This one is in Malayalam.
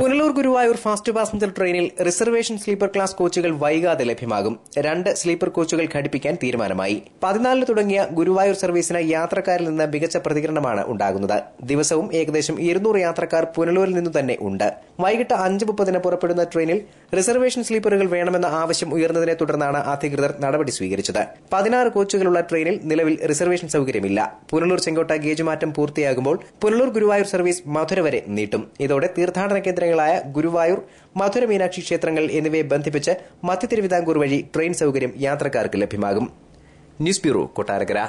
പുനലൂർ ഗുരുവായൂർ ഫാസ്റ്റ് പാസഞ്ചർ ട്രെയിനിൽ റിസർവേഷൻ സ്ലീപ്പർ ക്ലാസ് കോച്ചുകൾ വൈകാതെ ലഭ്യമാകും രണ്ട് സ്ലീപ്പർ കോച്ചുകൾ ഘടിപ്പിക്കാൻ തീരുമാനമായി പതിനാലിന് തുടങ്ങിയ ഗുരുവായൂർ സർവീസിന് യാത്രക്കാരിൽ നിന്ന് മികച്ച പ്രതികരണമാണ് ഉണ്ടാകുന്നത് ദിവസവും ഏകദേശം ഇരുന്നൂറ് യാത്രക്കാർ പുനലൂരിൽ നിന്ന് തന്നെ ഉണ്ട് വൈകിട്ട് അഞ്ച് മുപ്പതിന് പുറപ്പെടുന്ന ട്രെയിനിൽ റിസർവേഷൻ സ്ലീപ്പറുകൾ വേണമെന്ന ആവശ്യം ഉയർന്നതിനെ തുടർന്നാണ് അധികൃതർ നടപടി സ്വീകരിച്ചത് പതിനാറ് കോച്ചുകളുള്ള ട്രെയിനിൽ നിലവിൽ റിസർവേഷൻ സൗകര്യമില്ല പുനലൂർ ചെങ്കോട്ട ഗേജ് മാറ്റം പൂർത്തിയാകുമ്പോൾ പുനലൂർ ഗുരുവായൂർ സർവീസ് മധുര വരെ നീട്ടും ഇതോടെ തീർത്ഥാടന കേന്ദ്രങ്ങൾ ക്ഷേത്രങ്ങളായ ഗുരുവായൂർ മധുര മീനാക്ഷി ക്ഷേത്രങ്ങൾ എന്നിവയെ ബന്ധിപ്പിച്ച് മധ്യ തിരുവിതാംകൂർ വഴി ട്രെയിൻ സൌകര്യം യാത്രക്കാർക്ക് ലഭ്യമാകും ന്യൂസ് ബ്യൂറോ കൊട്ടാരക്കര